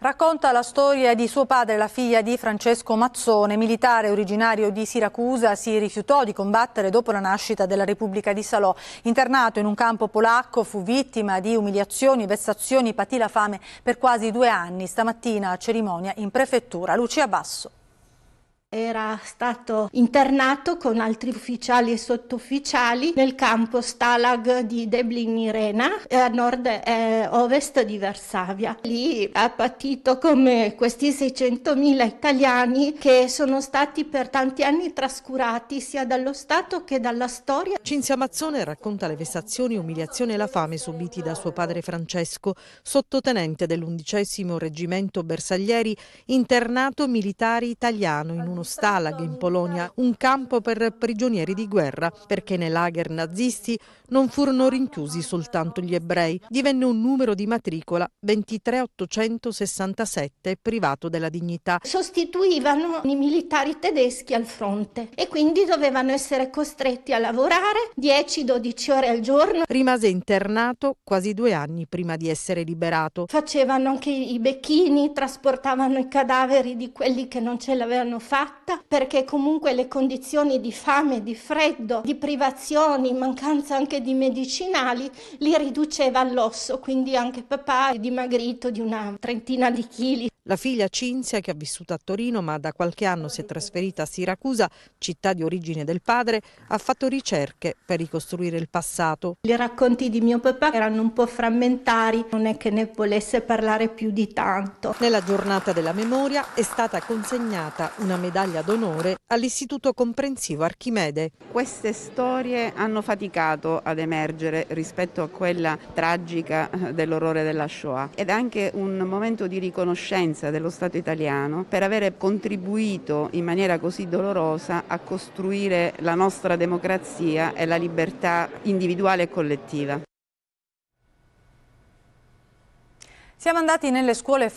Racconta la storia di suo padre, la figlia di Francesco Mazzone, militare originario di Siracusa, si rifiutò di combattere dopo la nascita della Repubblica di Salò. Internato in un campo polacco, fu vittima di umiliazioni, vessazioni, patì la fame per quasi due anni. Stamattina a cerimonia in prefettura. Lucia Basso era stato internato con altri ufficiali e sottufficiali nel campo Stalag di Deblin-Irena, eh, a nord e ovest di Varsavia. Lì ha patito come questi 600.000 italiani che sono stati per tanti anni trascurati sia dallo Stato che dalla storia. Cinzia Mazzone racconta le vessazioni, umiliazioni e la fame subiti da suo padre Francesco, sottotenente dell'undicesimo reggimento Bersaglieri, internato militare italiano in uno Stalag in Polonia, un campo per prigionieri di guerra, perché nei lager nazisti non furono rinchiusi soltanto gli ebrei. Divenne un numero di matricola 23867 privato della dignità. Sostituivano i militari tedeschi al fronte e quindi dovevano essere costretti a lavorare 10-12 ore al giorno. Rimase internato quasi due anni prima di essere liberato. Facevano anche i becchini, trasportavano i cadaveri di quelli che non ce l'avevano fatta fatta perché comunque le condizioni di fame, di freddo, di privazioni, mancanza anche di medicinali li riduceva all'osso, quindi anche papà è dimagrito di una trentina di chili. La figlia Cinzia, che ha vissuto a Torino ma da qualche anno si è trasferita a Siracusa, città di origine del padre, ha fatto ricerche per ricostruire il passato. I racconti di mio papà erano un po' frammentari, non è che ne volesse parlare più di tanto. Nella giornata della memoria è stata consegnata una medaglia d'onore all'Istituto Comprensivo Archimede. Queste storie hanno faticato ad emergere rispetto a quella tragica eh, dell'orrore della Shoah ed è anche un momento di riconoscenza presenza dello Stato italiano per avere contribuito in maniera così dolorosa a costruire la nostra democrazia e la libertà individuale e collettiva. Siamo andati nelle scuole